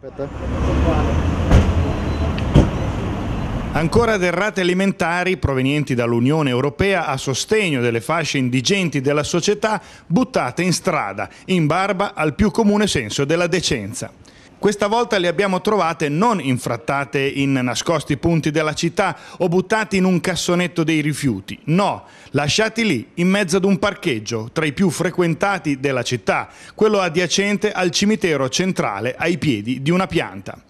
Eh. Ancora derrate alimentari provenienti dall'Unione Europea a sostegno delle fasce indigenti della società buttate in strada, in barba al più comune senso della decenza. Questa volta le abbiamo trovate non infrattate in nascosti punti della città o buttate in un cassonetto dei rifiuti, no, lasciate lì in mezzo ad un parcheggio tra i più frequentati della città, quello adiacente al cimitero centrale ai piedi di una pianta.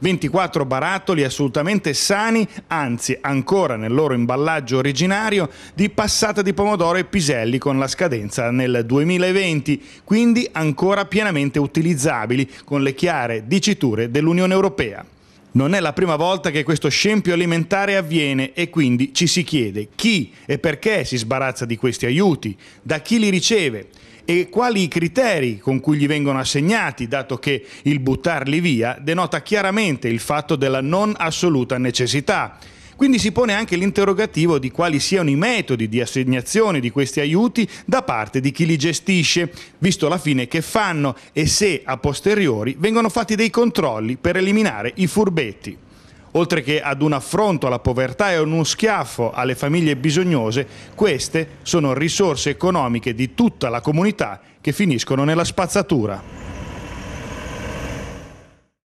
24 barattoli assolutamente sani, anzi ancora nel loro imballaggio originario, di passata di pomodoro e piselli con la scadenza nel 2020, quindi ancora pienamente utilizzabili con le chiare diciture dell'Unione Europea. Non è la prima volta che questo scempio alimentare avviene e quindi ci si chiede chi e perché si sbarazza di questi aiuti, da chi li riceve e quali i criteri con cui gli vengono assegnati, dato che il buttarli via denota chiaramente il fatto della non assoluta necessità. Quindi si pone anche l'interrogativo di quali siano i metodi di assegnazione di questi aiuti da parte di chi li gestisce, visto la fine che fanno e se a posteriori vengono fatti dei controlli per eliminare i furbetti oltre che ad un affronto alla povertà e ad uno schiaffo alle famiglie bisognose, queste sono risorse economiche di tutta la comunità che finiscono nella spazzatura.